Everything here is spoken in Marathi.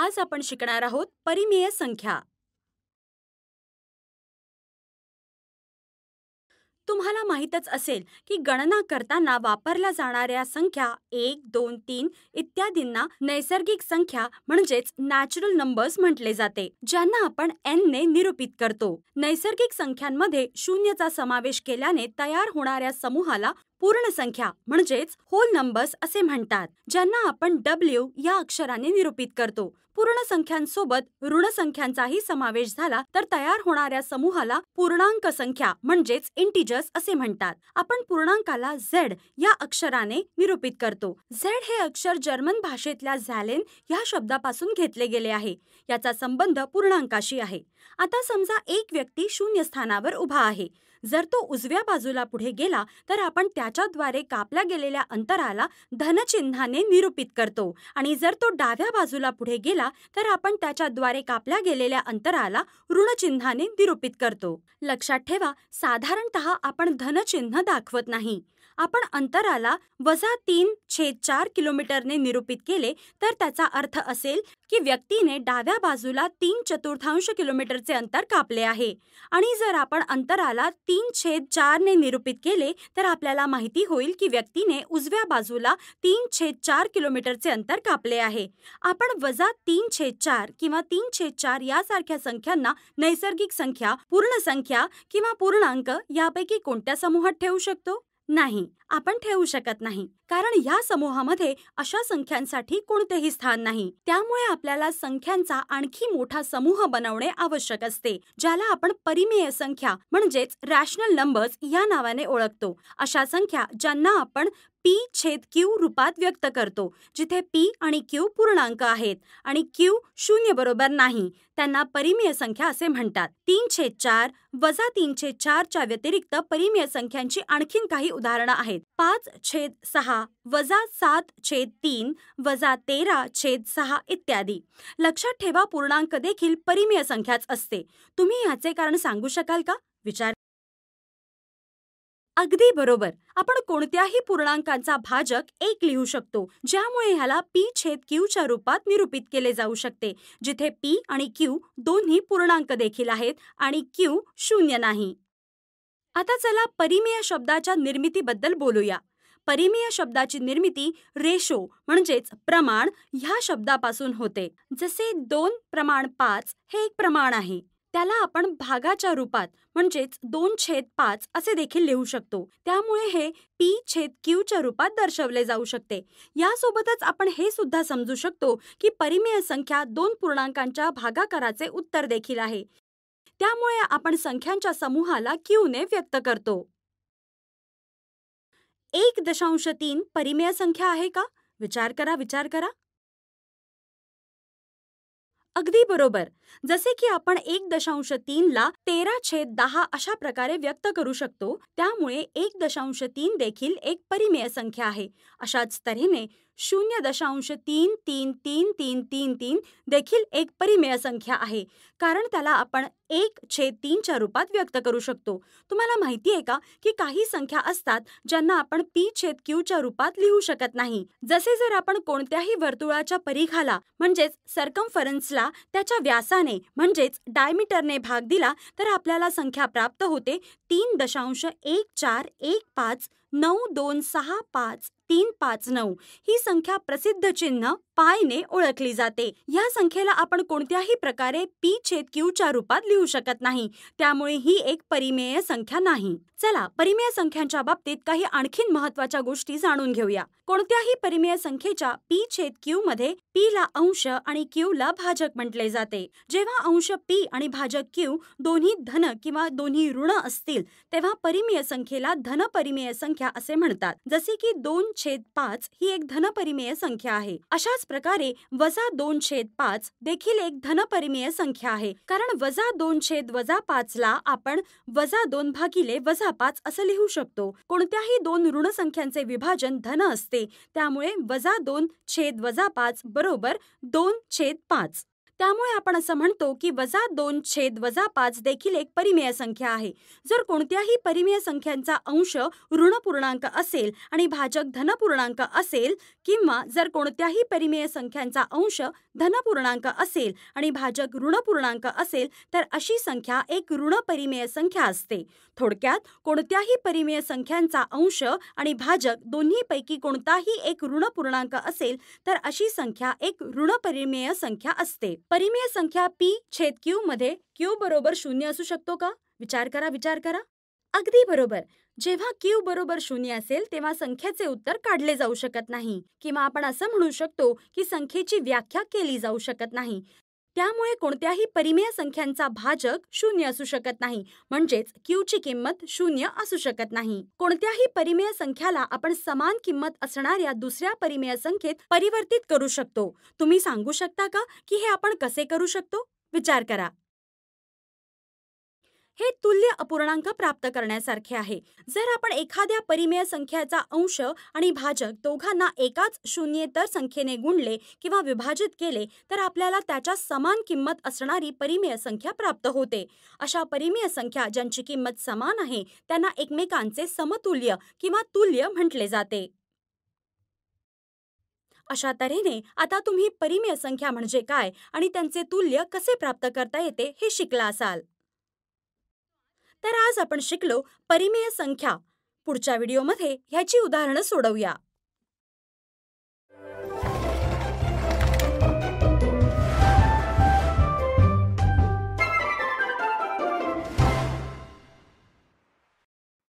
आज आपण शिकणार आहोत परिमेय संख्या तुम्हाला माहितच असेल की गणना करताना वापरल्या जाणाऱ्या संख्या एक दोन तीन इत्यादींना नैसर्गिक संख्या म्हणजेच नॅचरल नंबर्स म्हटले जाते ज्यांना आपण एन ने निरूपित करतो नैसर्गिक संख्यांमध्ये शून्यचा समावेश केल्याने तयार होणाऱ्या समूहाला पूर्ण संख्या म्हणजेच होल नंबर्स असे म्हणतात ज्यांना आपण डब्ल्यू या अक्षराने निरूपित करतो पूर्ण संख्यांसोबत ऋण संख्यांचाही समावेश झाला तर तयार होणाऱ्या समूहाला पूर्णांक संख्या म्हणजेच इंटिजर्स असे म्हणतात आपण पूर्णांकाला झेड या अक्षराने निरूपित करतो झेड हे अक्षर जर्मन भाषेतल्या झॅलेन या शब्दापासून घेतले गेले आहे याचा संबंध पूर्णांकाशी आहे आता समजा एक व्यक्ती शून्य स्थानावर उभा आहे जर तो उजव्या बाजूला पुढे गेला तर आपण त्याच्याद्वारे कापल्या गेलेल्या अंतराला धनचिन्हाने निरूपित करतो आणि जर तो डाव्या बाजूला पुढे गेला तर आपण त्याच्याद्वारे कापल्या गेलेल्या अंतराला ऋणचिन्हाने निरूपित करतो लक्षात ठेवा साधारणत आपण धनचिन्ह दाखवत नाही आपण अंतराला वजा तीन छेद चार किलोमीटरने निरूपित केले तर त्याचा अर्थ असेल की व्यक्तीने डाव्या बाजूला तीन चतुर्थांश किलोमीटरचे अंतर कापले आहे आणि जर आपण अंतराला तीन छेद चारने निरूपित केले तर आपल्याला माहिती होईल की व्यक्तीने उजव्या बाजूला तीन छेद चार किलोमीटरचे अंतर कापले आहे आपण वजा तीन छेद चार किंवा तीन छेद चार यासारख्या संख्यांना नैसर्गिक संख्या पूर्ण संख्या किंवा पूर्णांक यापैकी कोणत्या समूहात ठेवू शकतो नाही आपण ठेवू शकत नाही कारण या समूहामध्ये अशा संख्यांसाठी कोणतेही स्थान नाही त्यामुळे आपल्याला संख्यांचा आणखी मोठा समूह बनवणे आवश्यक असते ज्याला आपण परिमेय संख्या म्हणजेच रॅशनल नंबर्स या नावाने ओळखतो अशा संख्या ज्यांना आपण पी छेद क्यू रूपात व्यक्त करतो जिथे पी आणि क्यू पूर्णांक आहेत आणि क्यू शून्य बरोबर नाही त्यांना परिमेय संख्या असे म्हणतात तीन छेद चार वजा तीन छेद चारच्या व्यतिरिक्त परिमेय संख्यांची आणखीन काही उदाहरणं आहेत पाच छेद सहा वजा सात छेद तीन वजा तेरा छेद सहा इत्यादी लक्षात ठेवा पूर्णांक देखील परिमेय संख्याच असते तुम्ही ह्याचे कारण सांगू शकाल का विचार अगदी बरोबर आपण कोणत्याही पूर्णांकांचा भाजक एक लिहू शकतो ज्यामुळे ह्याला पी छेद क्यूच्या रूपात निरूपित केले जाऊ शकते जिथे पी आणि क्यू दोन्ही पूर्णांक देखील आहेत आणि क्यू शून्य नाही आता चला परिमेय शब्दाच्या निर्मितीबद्दल बोलूया परिमेय शब्दाची निर्मिती रेशो म्हणजेच प्रमाण ह्या शब्दापासून होते जसे दोन प्रमाण पाच हे एक प्रमाण आहे त्याला आपण भागाच्या रूपात म्हणजेच दोन छेद पाच असे देखील लिहू शकतो त्यामुळे हे पी छेद क्यूच्या रूपात दर्शवले जाऊ शकते यासोबतच आपण हे सुद्धा समजू शकतो की परिमेय संख्या दोन पूर्णांकांच्या भागाकाराचे उत्तर देखील आहे त्यामुळे आपण संख्यांच्या समूहाला क्यूने व्यक्त करतो एक दशांश तीन परिमेय संख्या आहे का विचार करा विचार करा अगदी बरोबर जसे की आपण एक दशांश तीन ला तेरा छेद दहा अशा प्रकारे व्यक्त करू शकतो त्यामुळे एक दशांश तीन देखील एक परिमेय संख्या आहे अशाच तऱ्हेने शून्य दशांश तीन तीन तीन तीन तीन तीन देखील एक परिमेय संख्या आहे कारण त्याला आपण एक छेद तीनच्या रूपात व्यक्त करू शकतो तुम्हाला माहिती आहे का की काही संख्या असतात ज्यांना आपण पी छेद क्यूच्या रूपात लिहू शकत नाही जसे जर आपण कोणत्याही वर्तुळाच्या परिघाला म्हणजेच सर्कम्फरन्सला त्याच्या व्यासाने म्हणजेच डायमीटरने भाग दिला तर आपल्याला संख्या प्राप्त होते तीन दशांश एक चार एक पाच नऊ दोन सहा पाच तीन पाच नऊ ही संख्या प्रसिद्ध चिन्ह पायने ओळखली जाते या संख्येला आपण कोणत्याही प्रकारे पी छेद क्यू च्या रूपात लिहू शकत नाही त्यामुळे ही एक परिमेय संख्या नाही चला परिमेय संख्यांच्या बाबतीत काही आणखीन महत्वाच्या गोष्टी जाणून घेऊया कोणत्याही परिमेय संख्येच्या पी छेद क्यू मध्ये पी ला अंश आणि क्यू ला भाजक म्हटले जाते जेव्हा अंश पी आणि भाजक क्यू दोन्ही धन किंवा दोन्ही ऋण असतील तेव्हा परिमेय संख्येला धन परिमेय संख्या असे म्हणतात जसे की दोन छेद पाच ही एक धन परिमेय संख्या आहे अशाच प्रकारे वजा दोन छेद पाच देखील एक धनपरिमेय संख्या आहे कारण वजा दोन छेद वजा पाच ला आपण वजा दोन भागिले वजा पाच असं लिहू शकतो कोणत्याही दोन ऋण संख्यांचे विभाजन धन असते त्यामुळे वजा दोन छेद वजा पाच बरोबर दोन छेद पाच त्यामुळे आपण असं म्हणतो की वजा दोन छेद वजा पाच देखील एक परिमेय संख्या आहे जर कोणत्याही परिमेय संख्यांचा अंश ऋण पूर्णांक असेल आणि भाजक धनपूर्णांक असेल किंवा जर कोणत्याही परिमेय संख्यांचा अंश धनपूर्णांक असेल आणि भाजक पूर्णांक असेल तर अशी संख्या एक ऋण परिमेय संख्या असते थोडक्यात कोणत्याही परिमेय संख्यांचा अंश आणि भाजक दोन्हीपैकी कोणताही एक ऋण पूर्णांक असेल तर अशी संख्या एक ऋण परिमेय संख्या असते परिमेय संख्या पी छेद क्यू मध्ये क्यू बरोबर शून्य असू शकतो का विचार करा विचार करा अगदी बरोबर जेव्हा क्यू बरोबर शून्य असेल तेव्हा संख्येचे उत्तर काढले जाऊ शकत नाही किंवा आपण असं म्हणू शकतो की संख्येची व्याख्या केली जाऊ शकत नाही त्यामुळे कोणत्याही परिमेय संख्यांचा भाजक शून्य असू शकत नाही म्हणजेच ची किंमत शून्य असू शकत नाही कोणत्याही परिमेय संख्याला आपण समान किंमत असणाऱ्या दुसऱ्या परिमेय संख्येत परिवर्तित करू शकतो तुम्ही सांगू शकता का की हे आपण कसे करू शकतो विचार करा हे तुल्य अपूर्णांक प्राप्त करण्यासारखे आहे जर आपण एखाद्या परिमेय संख्याचा अंश आणि भाजक दोघांना एकाच शून्येतर संख्येने गुणले किंवा विभाजित केले तर आपल्याला त्याच्या समान किंमत असणारी परिमेय संख्या प्राप्त होते अशा परिमेय संख्या ज्यांची किंमत समान आहे त्यांना एकमेकांचे समतुल्य किंवा तुल्य म्हटले जाते अशा तऱ्हेने आता तुम्ही परिमेय संख्या म्हणजे काय आणि त्यांचे तुल्य कसे प्राप्त करता येते हे शिकला असाल तर आज आपण शिकलो परिमेय संख्या पुढच्या व्हिडिओमध्ये ह्याची उदाहरणं सोडवूया